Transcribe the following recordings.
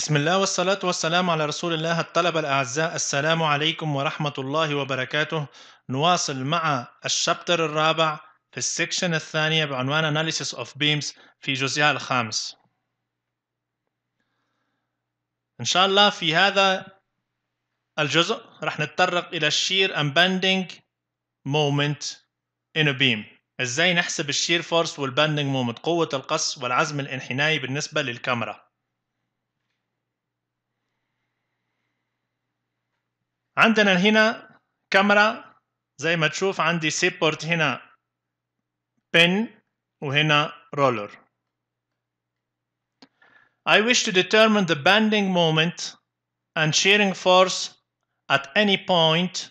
بسم الله والصلاة والسلام على رسول الله الطلبة الأعزاء السلام عليكم ورحمة الله وبركاته نواصل مع الشابتر الرابع في السكشن الثانية بعنوان Analysis of Beams في جزئها الخامس إن شاء الله في هذا الجزء رح نتطرق إلى الشير and bending moment in a beam إزاي نحسب الشير فورس والبندنج مومنت قوة القص والعزم الانحنائي بالنسبة للكاميرا عندنا هنا كاميرا زي ما تشوف عندي سيبورت هنا بن وهنا رولر I wish to determine the bending moment and shearing force at any point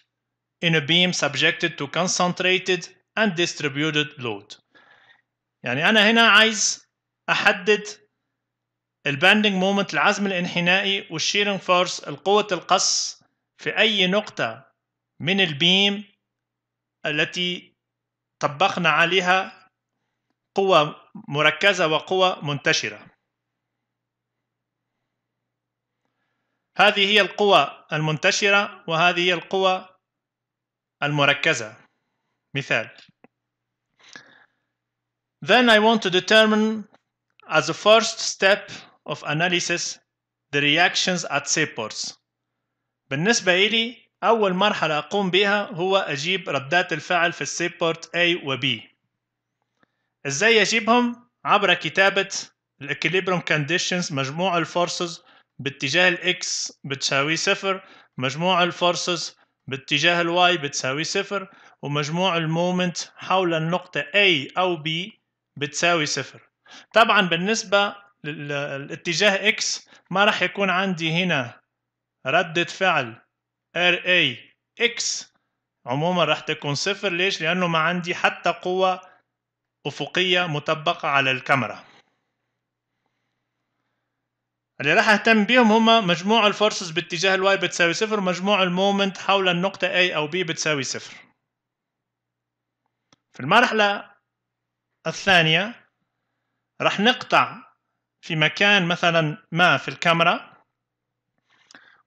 in a beam subjected to concentrated and distributed load. يعني أنا هنا عايز أحدد البندنج مومنت العزم الانحنائي والشيرنج فورس القوة القص في أي نقطة من البيم التي طبقنا عليها قوة مركزة وقوة منتشرة هذه هي القوة المنتشرة وهذه هي القوة المركزة مثال Then I want to determine as a first step of analysis the reactions at seaports بالنسبة إلي أول مرحلة أقوم بها هو أجيب ردات الفعل في السيبورت A و B إزاي أجيبهم؟ عبر كتابة الإكليبروم كونديشنز مجموع الفورسز باتجاه X بتساوي صفر مجموع الفورسز باتجاه الواي بتساوي صفر ومجموع المومنت حول النقطة A أو B بتساوي صفر طبعا بالنسبة للاتجاه X ما راح يكون عندي هنا ردة فعل ار اي اكس عموما راح تكون صفر ليش لانه ما عندي حتى قوة افقية مطبقة على الكاميرا اللي راح اهتم بيهم هما مجموع الفورسز باتجاه الواي بتساوي صفر ومجموع المومنت حول النقطة A أو B بتساوي صفر في المرحلة الثانية راح نقطع في مكان مثلا ما في الكاميرا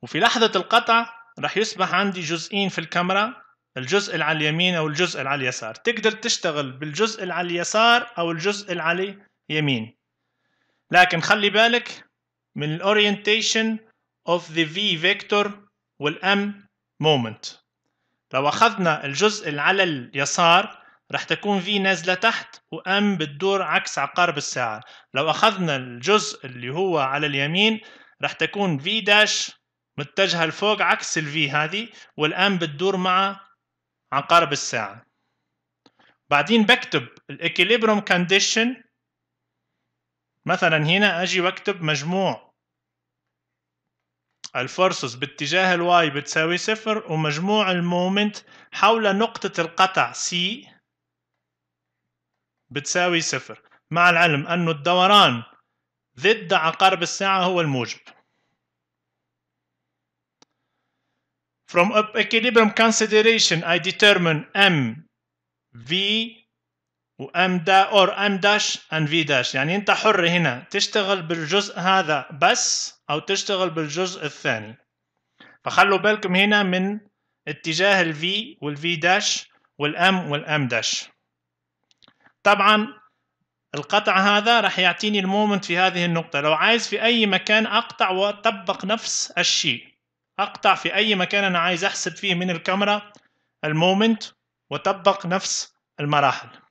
وفي لحظة القطع رح يصبح عندي جزئين في الكاميرا الجزء اللي على اليمين أو الجزء اللي على اليسار تقدر تشتغل بالجزء اللي على اليسار أو الجزء اللي على اليمين لكن خلي بالك من الorientation of the v vector M moment لو أخذنا الجزء اللي على اليسار رح تكون في نازلة تحت وأم بتدور عكس عقارب الساعة لو أخذنا الجزء اللي هو على اليمين رح تكون في داش متجهة لفوق عكس الفي هذه والآن بتدور مع عقارب الساعة بعدين بكتب الإكيليبروم كونديشن مثلا هنا أجي واكتب مجموع الفورسز باتجاه الواي بتساوي صفر ومجموع المومنت حول نقطة القطع سي بتساوي صفر مع العلم أن الدوران ضد عقارب الساعة هو الموجب From equilibrium consideration, I determine M V وام دا اور ام داش اند في داش يعني انت حر هنا تشتغل بالجزء هذا بس او تشتغل بالجزء الثاني فخلوا بالكم هنا من اتجاه الفي والفي داش والام والام داش طبعا القطع هذا راح يعطيني المومنت في هذه النقطة لو عايز في اي مكان اقطع واطبق نفس الشيء اقطع في اي مكان انا عايز احسب فيه من الكاميرا المومنت وطبق نفس المراحل